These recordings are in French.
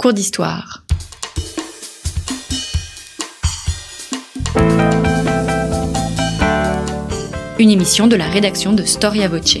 cours d'histoire. Une émission de la rédaction de Storia Voce.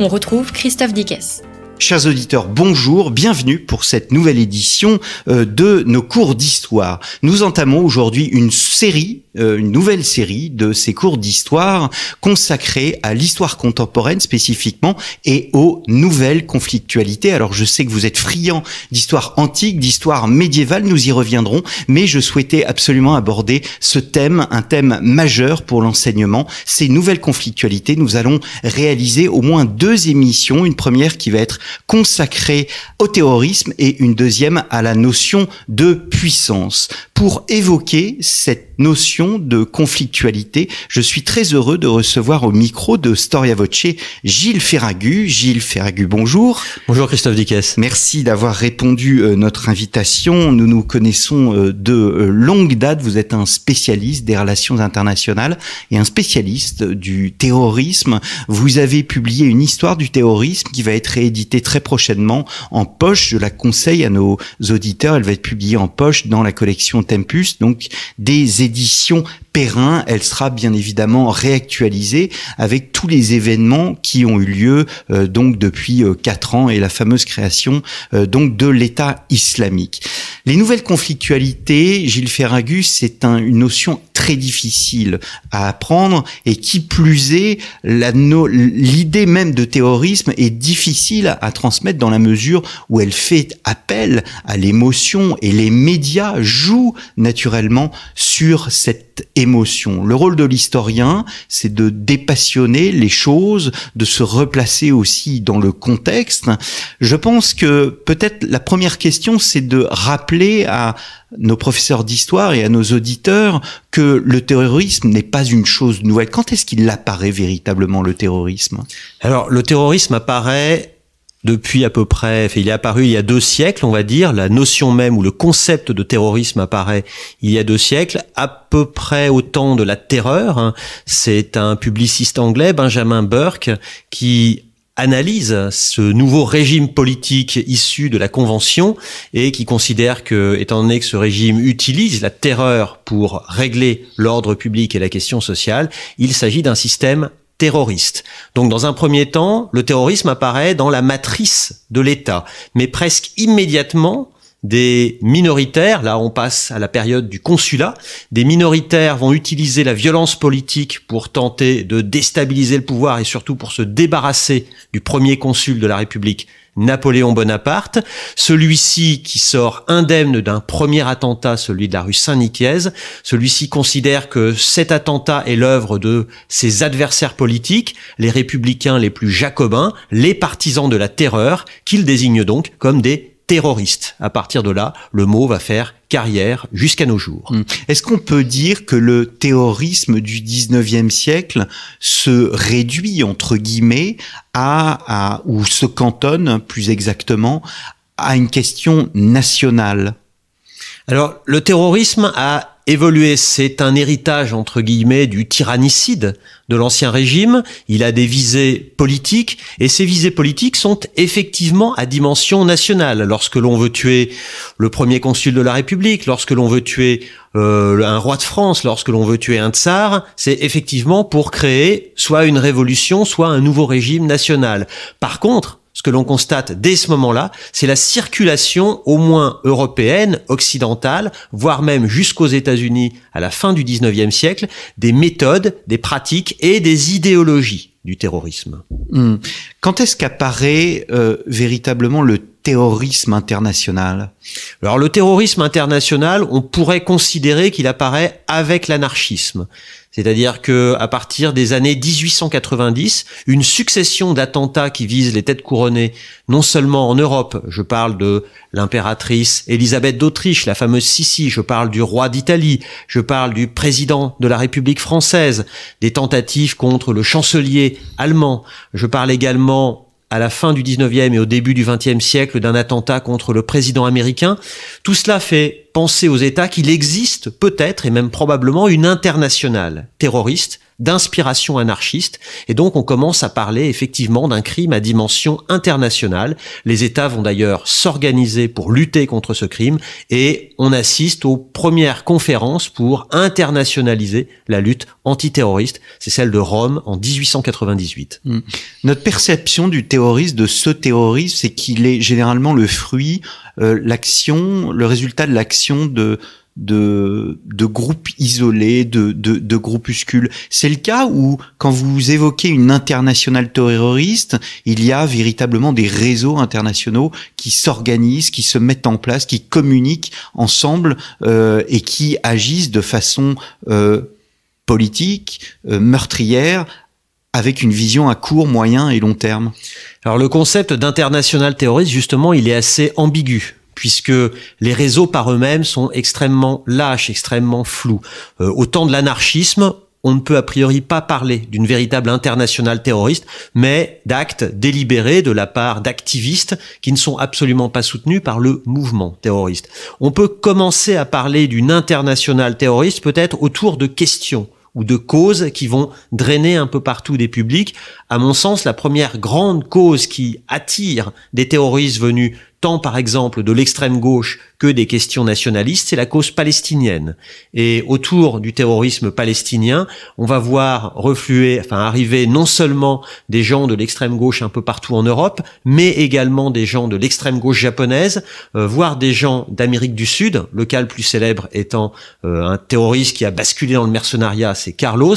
On retrouve Christophe Dickès. Chers auditeurs, bonjour, bienvenue pour cette nouvelle édition euh, de nos cours d'histoire. Nous entamons aujourd'hui une série, euh, une nouvelle série de ces cours d'histoire consacrés à l'histoire contemporaine spécifiquement et aux nouvelles conflictualités. Alors je sais que vous êtes friands d'histoire antique, d'histoire médiévale, nous y reviendrons, mais je souhaitais absolument aborder ce thème, un thème majeur pour l'enseignement, ces nouvelles conflictualités. Nous allons réaliser au moins deux émissions, une première qui va être consacrée au terrorisme et une deuxième à la notion de puissance pour évoquer cette notion de conflictualité. Je suis très heureux de recevoir au micro de Storia Voce Gilles Ferragu. Gilles Ferragu, bonjour. Bonjour Christophe Dickès. Merci d'avoir répondu à euh, notre invitation. Nous nous connaissons euh, de euh, longue date. Vous êtes un spécialiste des relations internationales et un spécialiste du terrorisme. Vous avez publié une histoire du terrorisme qui va être rééditée très prochainement en poche. Je la conseille à nos auditeurs. Elle va être publiée en poche dans la collection Tempus, donc des édition Perrin, elle sera bien évidemment réactualisée avec tous les événements qui ont eu lieu euh, donc depuis euh, quatre ans et la fameuse création euh, donc de l'État islamique. Les nouvelles conflictualités, Gilles Ferragus, c'est une notion très difficile à apprendre et qui plus est, l'idée même de terrorisme est difficile à, transmettre dans la mesure où elle fait appel à l'émotion et les médias jouent naturellement sur cette émotion. Le rôle de l'historien, c'est de dépassionner les choses, de se replacer aussi dans le contexte. Je pense que peut-être la première question, c'est de rappeler à nos professeurs d'histoire et à nos auditeurs que le terrorisme n'est pas une chose nouvelle. Quand est-ce qu'il apparaît véritablement le terrorisme Alors le terrorisme apparaît depuis à peu près, il est apparu il y a deux siècles, on va dire, la notion même ou le concept de terrorisme apparaît il y a deux siècles, à peu près au temps de la terreur. Hein, c'est un publiciste anglais, Benjamin Burke, qui analyse ce nouveau régime politique issu de la Convention et qui considère que, étant donné que ce régime utilise la terreur pour régler l'ordre public et la question sociale, il s'agit d'un système terroriste. Donc dans un premier temps, le terrorisme apparaît dans la matrice de l'État, mais presque immédiatement, des minoritaires, là on passe à la période du consulat, des minoritaires vont utiliser la violence politique pour tenter de déstabiliser le pouvoir et surtout pour se débarrasser du premier consul de la République, Napoléon Bonaparte, celui-ci qui sort indemne d'un premier attentat, celui de la rue Saint-Nicaise, celui-ci considère que cet attentat est l'œuvre de ses adversaires politiques, les républicains les plus jacobins, les partisans de la terreur, qu'il désigne donc comme des terroriste. À partir de là, le mot va faire carrière jusqu'à nos jours. Mm. Est-ce qu'on peut dire que le terrorisme du 19e siècle se réduit, entre guillemets, à, à ou se cantonne plus exactement, à une question nationale alors, le terrorisme a évolué. C'est un héritage, entre guillemets, du tyrannicide de l'ancien régime. Il a des visées politiques et ces visées politiques sont effectivement à dimension nationale. Lorsque l'on veut tuer le premier consul de la République, lorsque l'on veut tuer euh, un roi de France, lorsque l'on veut tuer un tsar, c'est effectivement pour créer soit une révolution, soit un nouveau régime national. Par contre, ce que l'on constate dès ce moment-là, c'est la circulation au moins européenne, occidentale, voire même jusqu'aux États-Unis à la fin du 19e siècle, des méthodes, des pratiques et des idéologies du terrorisme. Hmm. Quand est-ce qu'apparaît euh, véritablement le terrorisme international Alors le terrorisme international, on pourrait considérer qu'il apparaît avec l'anarchisme. C'est-à-dire que à partir des années 1890, une succession d'attentats qui visent les têtes couronnées, non seulement en Europe, je parle de l'impératrice Élisabeth d'Autriche, la fameuse Sissi, je parle du roi d'Italie, je parle du président de la République française, des tentatives contre le chancelier allemand, je parle également à la fin du 19e et au début du 20e siècle d'un attentat contre le président américain. Tout cela fait penser aux États qu'il existe peut-être et même probablement une internationale terroriste d'inspiration anarchiste. Et donc on commence à parler effectivement d'un crime à dimension internationale. Les États vont d'ailleurs s'organiser pour lutter contre ce crime et on assiste aux premières conférences pour internationaliser la lutte antiterroriste. C'est celle de Rome en 1898. Hmm. Notre perception du terrorisme, de ce terrorisme, c'est qu'il est généralement le fruit, euh, l'action, le résultat de l'action de de, de groupes isolés, de, groupuscules. C'est le cas où, quand vous évoquez une internationale terroriste, il y a véritablement des réseaux internationaux qui s'organisent, qui se mettent en place, qui communiquent ensemble euh, et qui agissent de façon euh, politique, euh, meurtrière, avec une vision à court, moyen et long terme. Alors le concept d'international terroriste, justement, il est assez ambigu puisque les réseaux par eux-mêmes sont extrêmement lâches, extrêmement flous. Euh, au temps de l'anarchisme, on ne peut a priori pas parler d'une véritable internationale terroriste, mais d'actes délibérés de la part d'activistes qui ne sont absolument pas soutenus par le mouvement terroriste. On peut commencer à parler d'une internationale terroriste peut-être autour de questions ou de causes qui vont drainer un peu partout des publics. À mon sens, la première grande cause qui attire des terroristes venus tant par exemple de l'extrême gauche que des questions nationalistes, c'est la cause palestinienne. Et autour du terrorisme palestinien, on va voir refluer, enfin arriver non seulement des gens de l'extrême gauche un peu partout en Europe, mais également des gens de l'extrême gauche japonaise, euh, voire des gens d'Amérique du Sud, le cas le plus célèbre étant euh, un terroriste qui a basculé dans le mercenariat, c'est Carlos.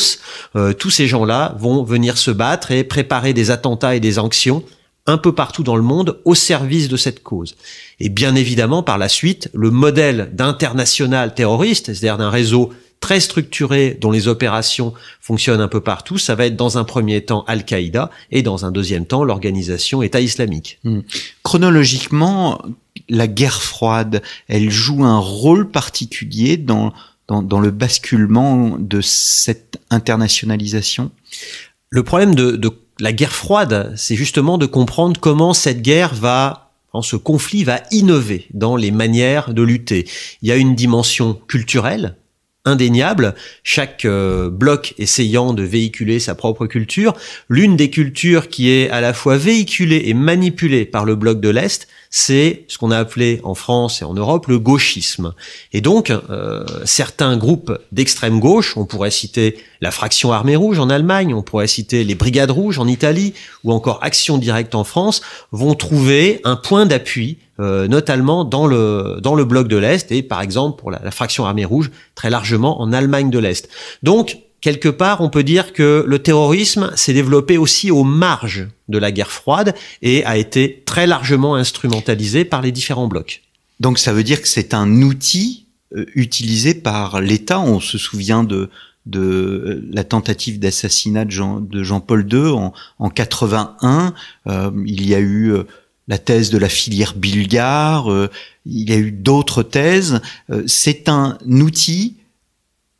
Euh, tous ces gens-là vont venir se battre et préparer des attentats et des actions un peu partout dans le monde au service de cette cause. Et bien évidemment, par la suite, le modèle d'international terroriste, c'est-à-dire d'un réseau très structuré dont les opérations fonctionnent un peu partout, ça va être dans un premier temps Al-Qaïda et dans un deuxième temps l'organisation État islamique. Hmm. Chronologiquement, la guerre froide, elle joue un rôle particulier dans, dans, le basculement de cette internationalisation le problème de, de la guerre froide, c'est justement de comprendre comment cette guerre va ce conflit va innover dans les manières de lutter. Il y a une dimension culturelle indéniable, chaque euh, bloc essayant de véhiculer sa propre culture, l'une des cultures qui est à la fois véhiculée et manipulée par le bloc de l'Est, c'est ce qu'on a appelé en France et en Europe le gauchisme. Et donc, euh, certains groupes d'extrême gauche, on pourrait citer la fraction Armée Rouge en Allemagne, on pourrait citer les Brigades Rouges en Italie, ou encore Action Directe en France, vont trouver un point d'appui euh, notamment dans le dans le bloc de l'Est et par exemple pour la, la fraction armée rouge très largement en Allemagne de l'Est. Donc quelque part, on peut dire que le terrorisme s'est développé aussi aux marges de la guerre froide et a été très largement instrumentalisé par les différents blocs. Donc ça veut dire que c'est un outil euh, utilisé par l'État. On se souvient de, euh, la tentative d'assassinat de Jean-Paul II en, 81. Euh, il y a eu la thèse de la filière bulgare, il y a eu d'autres thèses. c'est un outil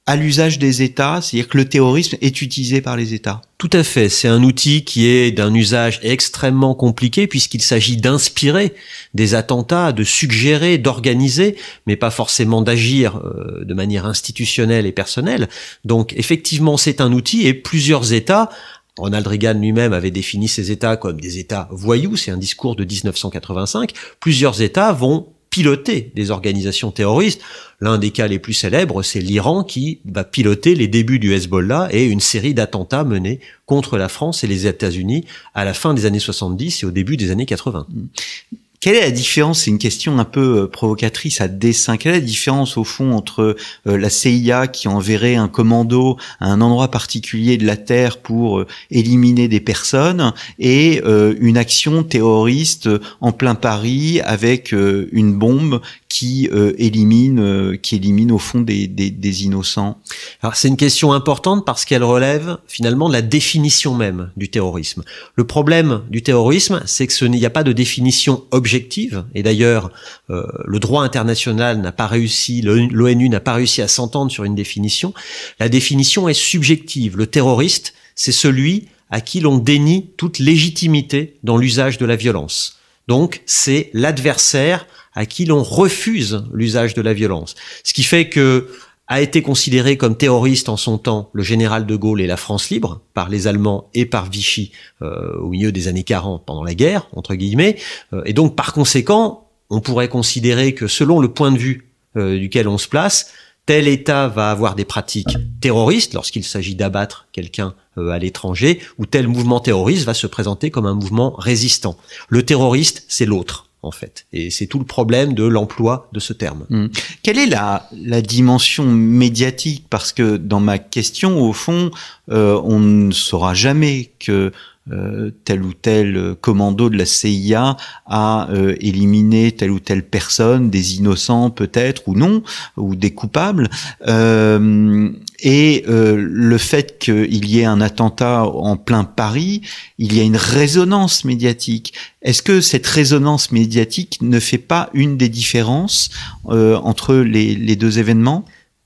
à l'usage des États, c'est-à-dire que le terrorisme est utilisé par les États. Tout à fait, c'est un outil qui est d'un usage extrêmement compliqué puisqu'il s'agit d'inspirer des attentats, de suggérer, d'organiser, mais pas forcément d'agir euh, de manière institutionnelle et personnelle. Donc effectivement, c'est un outil et plusieurs États Ronald Reagan lui-même avait défini ces États comme des États voyous, c'est un discours de 1985. Plusieurs États vont piloter des organisations terroristes. L'un des cas les plus célèbres, c'est l'Iran qui va piloter les débuts du Hezbollah et une série d'attentats menés contre la France et les États-Unis à la fin des années 70 et au début des années 80. Quelle est la différence C'est une question un peu euh, provocatrice à dessin. Quelle est la différence au fond entre euh, la CIA qui enverrait un commando à un endroit particulier de la Terre pour euh, éliminer des personnes et une action terroriste en plein Paris avec une bombe qui euh, élimine euh, qui élimine au fond des, des, innocents Alors c'est une question importante parce qu'elle relève finalement de la définition même du terrorisme. Le problème du terrorisme, c'est que ce n'y a pas de définition objective et d'ailleurs euh, le droit international n'a pas réussi l'ONU n'a pas réussi à s'entendre sur une définition. La définition est subjective. Le terroriste, c'est celui à qui l'on dénie toute légitimité dans l'usage de la violence. Donc c'est l'adversaire à qui l'on refuse l'usage de la violence. Ce qui fait que a été considéré comme terroriste en son temps le général de Gaulle et la France libre par les Allemands et par Vichy euh, au milieu des années 40 pendant la guerre entre guillemets euh, et donc par conséquent on pourrait considérer que selon le point de vue euh, duquel on se place tel État va avoir des pratiques terroristes lorsqu'il s'agit d'abattre quelqu'un à l'étranger ou tel mouvement terroriste va se présenter comme un mouvement résistant le terroriste c'est l'autre en fait. Et c'est tout le problème de l'emploi de ce terme. Mmh. Quelle est la, dimension médiatique Parce que dans ma question, au fond, euh, on ne saura jamais que euh, tel ou tel euh, commando de la CIA a euh, éliminé telle ou telle personne, des innocents peut-être ou non, ou des coupables. et le fait qu'il y ait un attentat en plein Paris, il y a une résonance médiatique. Est-ce que cette résonance médiatique ne fait pas une des différences entre les deux événements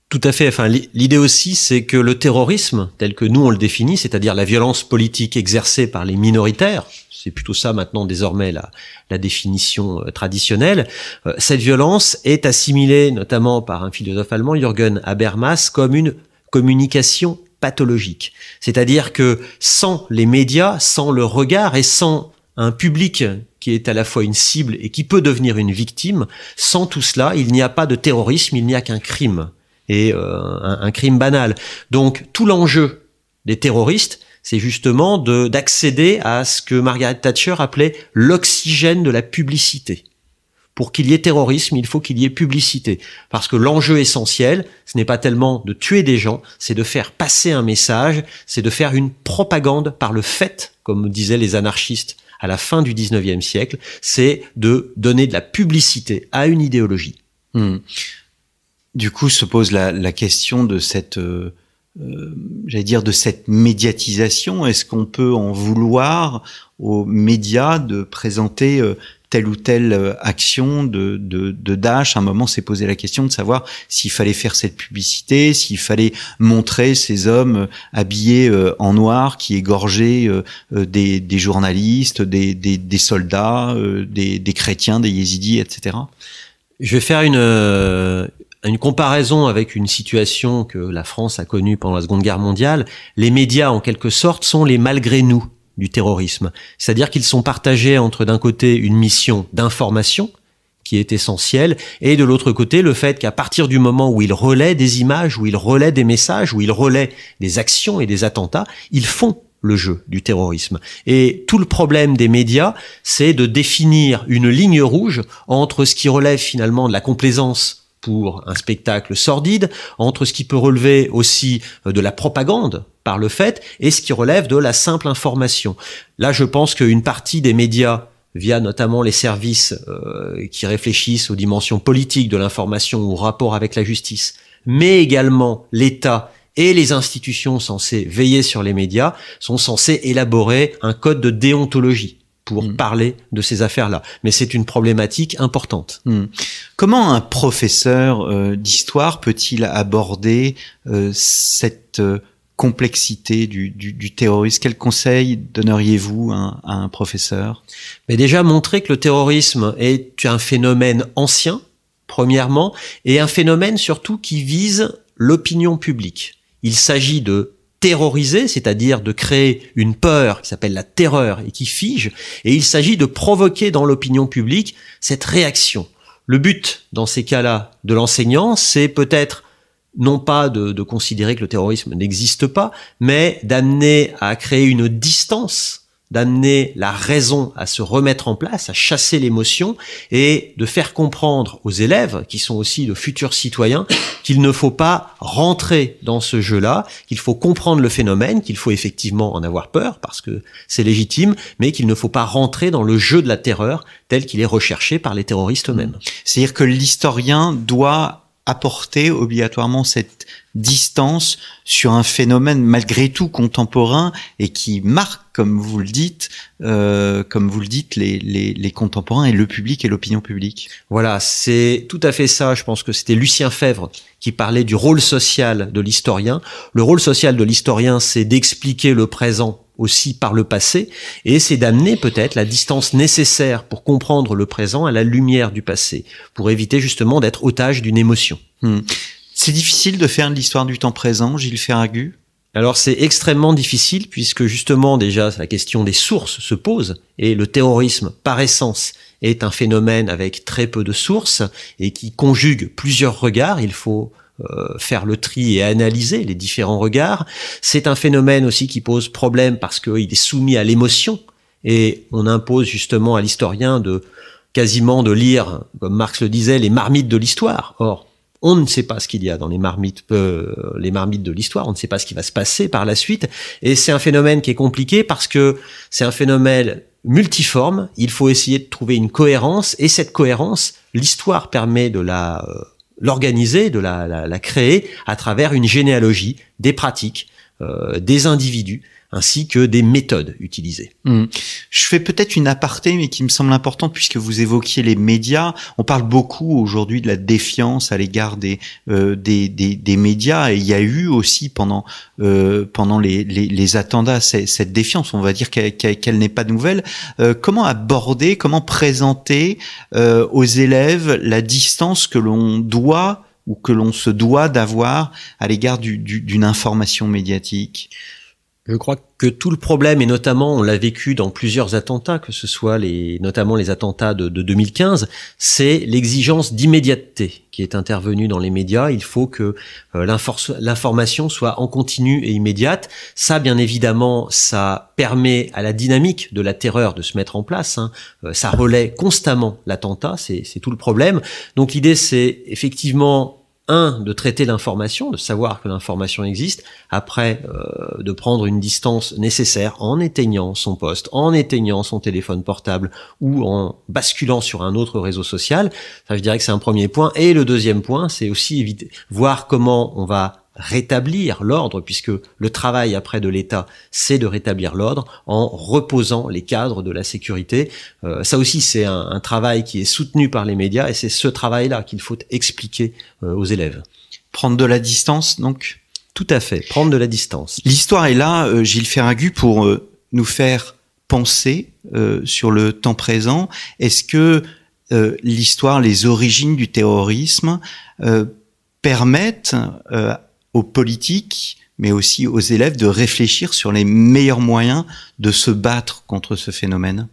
tout à fait. Enfin, l'idée aussi, c'est que le terrorisme, tel que nous on le définit, c'est-à-dire la violence politique exercée par les minoritaires, c'est plutôt ça maintenant désormais la, définition euh, traditionnelle, euh, cette violence est assimilée notamment par un philosophe allemand, Jürgen Habermas, comme une communication pathologique. C'est-à-dire que sans les médias, sans le regard et sans un public qui est à la fois une cible et qui peut devenir une victime, sans tout cela, il n'y a pas de terrorisme, il n'y a qu'un crime et euh, un, crime banal. Donc tout l'enjeu des terroristes, c'est justement d'accéder à ce que Margaret Thatcher appelait l'oxygène de la publicité. Pour qu'il y ait terrorisme, il faut qu'il y ait publicité. Parce que l'enjeu essentiel, ce n'est pas tellement de tuer des gens, c'est de faire passer un message, c'est de faire une propagande par le fait, comme disaient les anarchistes à la fin du 19e siècle, c'est de donner de la publicité à une idéologie. Hmm du coup se pose la, question de cette, euh, euh, j'allais dire, de cette médiatisation. Est-ce qu'on peut en vouloir aux médias de présenter euh, telle ou telle euh, action de, de, Dash. À un moment, s'est posé la question de savoir s'il fallait faire cette publicité, s'il fallait montrer ces hommes habillés en noir qui égorgeaient des, journalistes, des, des soldats, des, chrétiens, des yézidis, etc. Je vais faire une, une comparaison avec une situation que la France a connue pendant la Seconde Guerre mondiale, les médias, en quelque sorte, sont les malgré nous du terrorisme. C'est-à-dire qu'ils sont partagés entre, d'un côté, une mission d'information, qui est essentielle, et de l'autre côté, le fait qu'à partir du moment où ils relaient des images, où ils relaient des messages, où ils relaient des actions et des attentats, ils font le jeu du terrorisme. Et tout le problème des médias, c'est de définir une ligne rouge entre ce qui relève finalement de la complaisance pour un spectacle sordide, entre ce qui peut relever aussi euh, de la propagande par le fait et ce qui relève de la simple information. Là, je pense qu'une partie des médias via notamment les services euh, qui réfléchissent aux dimensions politiques de l'information ou au rapport avec la justice, mais également l'État et les institutions censées veiller sur les médias sont censées élaborer un code de déontologie pour mm. parler de ces affaires-là. Mais c'est une problématique importante. Mm. Comment un professeur euh, d'histoire peut-il aborder euh, cette euh, complexité du, terrorisme Quel conseil donneriez-vous à, un professeur Mais déjà montrer que le terrorisme est un phénomène ancien, premièrement, et un phénomène surtout qui vise l'opinion publique. Il s'agit de terroriser, c'est-à-dire de créer une peur qui s'appelle la terreur et qui fige, et il s'agit de provoquer dans l'opinion publique cette réaction. Le but, dans ces cas-là, de l'enseignant, c'est peut-être non pas de, de, considérer que le terrorisme n'existe pas, mais d'amener à créer une distance d'amener la raison à se remettre en place, à chasser l'émotion et de faire comprendre aux élèves, qui sont aussi de futurs citoyens, qu'il ne faut pas rentrer dans ce jeu-là, qu'il faut comprendre le phénomène, qu'il faut effectivement en avoir peur parce que c'est légitime, mais qu'il ne faut pas rentrer dans le jeu de la terreur tel qu'il est recherché par les terroristes eux-mêmes. C'est-à-dire que l'historien doit apporter obligatoirement cette distance sur un phénomène malgré tout contemporain et qui marque, comme vous le dites, euh, comme vous le dites, les, les, les, contemporains et le public et l'opinion publique. Voilà, c'est tout à fait ça. Je pense que c'était Lucien Fèvre qui parlait du rôle social de l'historien. Le rôle social de l'historien, c'est d'expliquer le présent aussi par le passé, et c'est d'amener peut-être la distance nécessaire pour comprendre le présent à la lumière du passé, pour éviter justement d'être otage d'une émotion. Hmm. C'est difficile de faire l'histoire du temps présent, Gilles Ferragu alors c'est extrêmement difficile puisque justement déjà la question des sources se pose et le terrorisme par essence est un phénomène avec très peu de sources et qui conjugue plusieurs regards. Il faut euh, faire le tri et analyser les différents regards. C'est un phénomène aussi qui pose problème parce qu'il est soumis à l'émotion et on impose justement à l'historien de quasiment de lire, comme Marx le disait, les marmites de l'histoire. Or, on ne sait pas ce qu'il y a dans les marmites, euh, les marmites de l'histoire. On ne sait pas ce qui va se passer par la suite. Et c'est un phénomène qui est compliqué parce que c'est un phénomène multiforme. Il faut essayer de trouver une cohérence. Et cette cohérence, l'histoire permet de la euh, l'organiser, de la, la, créer à travers une généalogie des pratiques, euh, des individus ainsi que des méthodes utilisées. Hmm. Je fais peut-être une aparté, mais qui me semble importante puisque vous évoquiez les médias. On parle beaucoup aujourd'hui de la défiance à l'égard des, euh, des, des, médias, et il y a eu aussi pendant, euh, pendant les, les, les cette défiance, on va dire qu'elle n'est pas nouvelle. Euh, comment aborder, comment présenter euh, aux élèves la distance que l'on doit ou que l'on se doit d'avoir à l'égard d'une information médiatique je crois que tout le problème, et notamment on l'a vécu dans plusieurs attentats, que ce soit les, notamment les attentats de, 2015, c'est l'exigence d'immédiateté qui est intervenue dans les médias. Il faut que euh, l'information soit en continu et immédiate. Ça, bien évidemment, ça permet à la dynamique de la terreur de se mettre en place. Hein. Euh, ça relaie constamment l'attentat, c'est tout le problème. Donc l'idée, c'est effectivement un, de traiter l'information, de savoir que l'information existe, après euh, de prendre une distance nécessaire en éteignant son poste, en éteignant son téléphone portable ou en basculant sur un autre réseau social. Ça, je dirais que c'est un premier point. Et le deuxième point, c'est aussi éviter, voir comment on va rétablir l'ordre, puisque le travail après de l'État, c'est de rétablir l'ordre en reposant les cadres de la sécurité. Euh, ça aussi, c'est un, travail qui est soutenu par les médias, et c'est ce travail-là qu'il faut expliquer euh, aux élèves. Prendre de la distance, donc Tout à fait, prendre de la distance. L'histoire est là, euh, Gilles Ferragu, pour nous faire penser sur le temps présent. Est-ce que l'histoire, les origines du terrorisme permettent aux politiques, mais aussi aux élèves de réfléchir sur les meilleurs moyens de se battre contre ce phénomène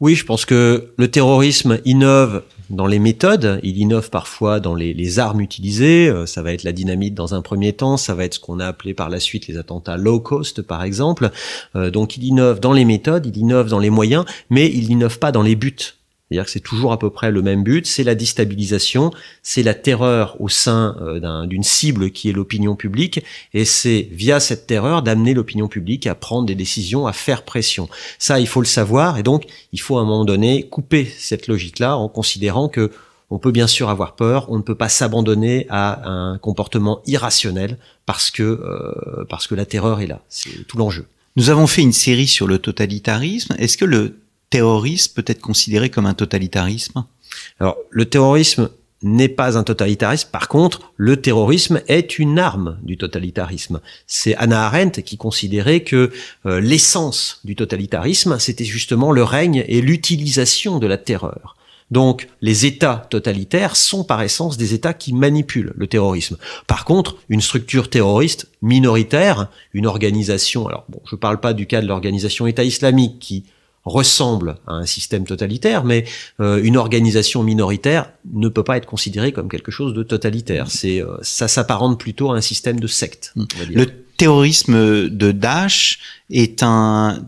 Oui, je pense que le terrorisme innove dans les méthodes, il innove parfois dans les, armes utilisées, euh, ça va être la dynamite dans un premier temps, ça va être ce qu'on a appelé par la suite les attentats low cost par exemple, euh, donc il innove dans les méthodes, il innove dans les moyens, mais il n'innove pas dans les buts. C'est-à-dire que c'est toujours à peu près le même but, c'est la déstabilisation, c'est la terreur au sein euh, d'une cible qui est l'opinion publique, et c'est via cette terreur d'amener l'opinion publique à prendre des décisions, à faire pression. Ça, il faut le savoir, et donc il faut à un moment donné couper cette logique-là en considérant que on peut bien sûr avoir peur, on ne peut pas s'abandonner à un comportement irrationnel parce que euh, parce que la terreur est là, c'est tout l'enjeu. Nous avons fait une série sur le totalitarisme. Est-ce que le terrorisme peut être considéré comme un totalitarisme Alors, le terrorisme n'est pas un totalitarisme. Par contre, le terrorisme est une arme du totalitarisme. C'est Anna Arendt qui considérait que euh, l'essence du totalitarisme, c'était justement le règne et l'utilisation de la terreur. Donc, les États totalitaires sont par essence des États qui manipulent le terrorisme. Par contre, une structure terroriste minoritaire, une organisation, alors bon, je ne parle pas du cas de l'organisation État islamique qui ressemble à un système totalitaire, mais euh, une organisation minoritaire ne peut pas être considérée comme quelque chose de totalitaire. C'est euh, ça s'apparente plutôt à un système de secte. Le terrorisme de Daesh est un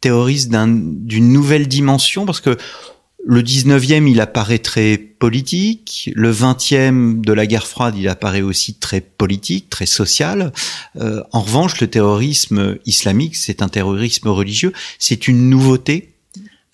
terroriste d'une nouvelle dimension parce que le 19e, il apparaît très politique. Le 20e de la guerre froide, il apparaît aussi très politique, très social. Euh, en revanche, le terrorisme islamique, c'est un terrorisme religieux. C'est une nouveauté.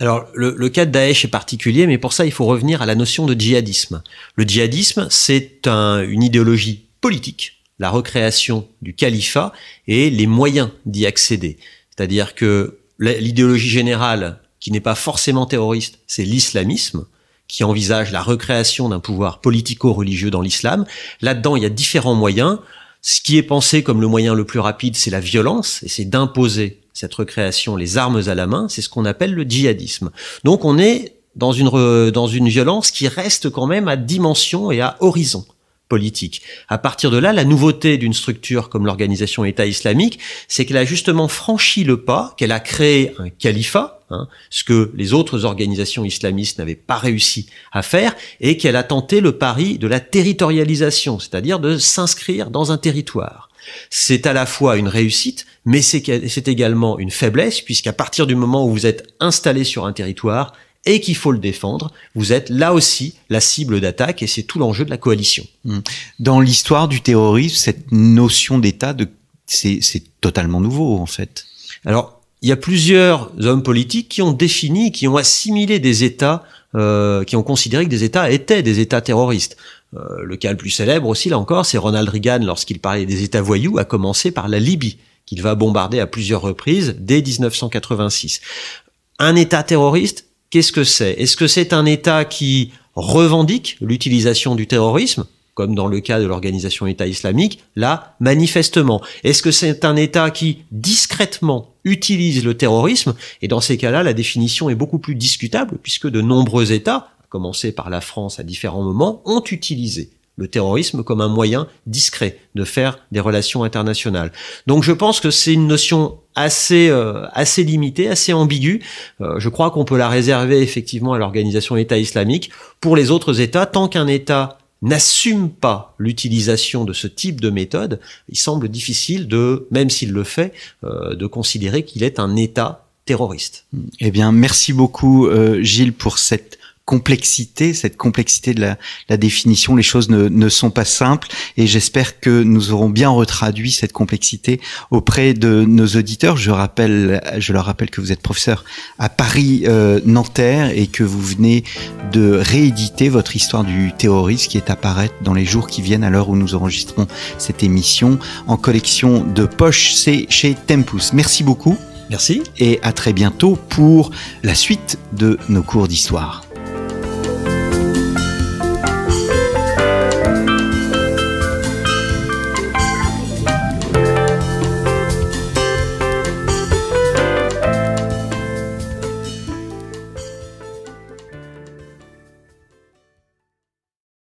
Alors, le, cas de Daesh est particulier, mais pour ça, il faut revenir à la notion de djihadisme. Le djihadisme, c'est une idéologie politique, la recréation du califat et les moyens d'y accéder. C'est-à-dire que l'idéologie générale qui n'est pas forcément terroriste, c'est l'islamisme qui envisage la recréation d'un pouvoir politico-religieux dans l'islam. Là-dedans, il y a différents moyens. Ce qui est pensé comme le moyen le plus rapide, c'est la violence, et c'est d'imposer cette recréation, les armes à la main, c'est ce qu'on appelle le djihadisme. Donc on est dans une, dans une violence qui reste quand même à dimension et à horizon politique. À partir de là, la nouveauté d'une structure comme l'organisation État islamique, c'est qu'elle a justement franchi le pas, qu'elle a créé un califat, hein, ce que les autres organisations islamistes n'avaient pas réussi à faire, et qu'elle a tenté le pari de la territorialisation, c'est-à-dire de s'inscrire dans un territoire. C'est à la fois une réussite, mais c'est également une faiblesse, puisqu'à partir du moment où vous êtes installé sur un territoire, et qu'il faut le défendre, vous êtes là aussi la cible d'attaque et c'est tout l'enjeu de la coalition. Hmm. Dans l'histoire du terrorisme, cette notion d'État, c'est totalement nouveau en fait. Alors, il y a plusieurs hommes politiques qui ont défini, qui ont assimilé des États, euh, qui ont considéré que des États étaient des États terroristes. Euh, le cas le plus célèbre aussi, là encore, c'est Ronald Reagan lorsqu'il parlait des États voyous, a commencé par la Libye, qu'il va bombarder à plusieurs reprises dès 1986. Un État terroriste, Qu'est-ce que c'est Est-ce que c'est un État qui revendique l'utilisation du terrorisme comme dans le cas de l'organisation État islamique, là, manifestement. Est-ce que c'est un État qui discrètement utilise le terrorisme Et dans ces cas-là, la définition est beaucoup plus discutable, puisque de nombreux États, à commencer par la France à différents moments, ont utilisé le terrorisme comme un moyen discret de faire des relations internationales. Donc je pense que c'est une notion assez euh, assez limitée, assez ambiguë. Euh, je crois qu'on peut la réserver effectivement à l'organisation État islamique. Pour les autres États, tant qu'un État n'assume pas l'utilisation de ce type de méthode, il semble difficile de, même s'il le fait, euh, de considérer qu'il est un État terroriste. Eh bien, merci beaucoup Gilles pour cette complexité, cette complexité de la, la définition. Les choses ne, ne, sont pas simples et j'espère que nous aurons bien retraduit cette complexité auprès de nos auditeurs. Je rappelle, je leur rappelle que vous êtes professeur à Paris euh, Nanterre et que vous venez de rééditer votre histoire du terrorisme qui est à paraître dans les jours qui viennent à l'heure où nous enregistrons cette émission en collection de poche. C'est chez Tempus. Merci beaucoup. Merci. Et à très bientôt pour la suite de nos cours d'histoire.